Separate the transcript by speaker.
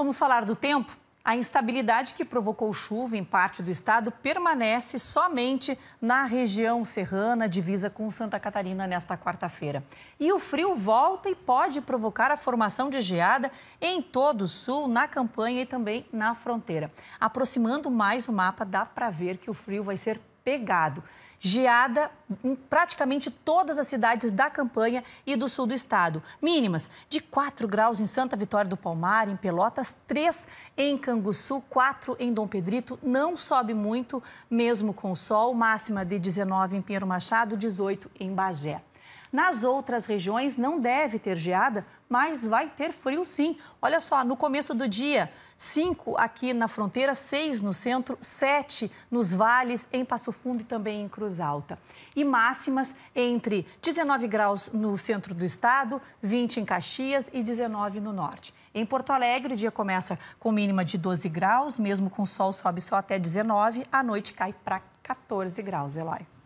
Speaker 1: Vamos falar do tempo? A instabilidade que provocou chuva em parte do estado permanece somente na região serrana, divisa com Santa Catarina, nesta quarta-feira. E o frio volta e pode provocar a formação de geada em todo o sul, na campanha e também na fronteira. Aproximando mais o mapa, dá para ver que o frio vai ser pegado. Geada em praticamente todas as cidades da campanha e do sul do estado. Mínimas de 4 graus em Santa Vitória do Palmar, em Pelotas, 3 em Canguçu, 4 em Dom Pedrito. Não sobe muito, mesmo com o sol. Máxima de 19 em Pinheiro Machado, 18 em Bagé. Nas outras regiões não deve ter geada, mas vai ter frio sim. Olha só, no começo do dia, 5 aqui na fronteira, 6 no centro, 7 nos vales, em Passo Fundo e também em Cruz Alta. E máximas entre 19 graus no centro do estado, 20 em Caxias e 19 no norte. Em Porto Alegre, o dia começa com mínima de 12 graus, mesmo com sol sobe só até 19, à noite cai para 14 graus, Eloy.